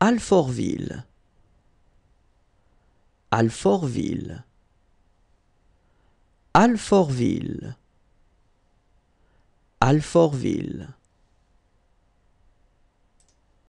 Alfortville. Alfortville. Alfortville. Alfortville.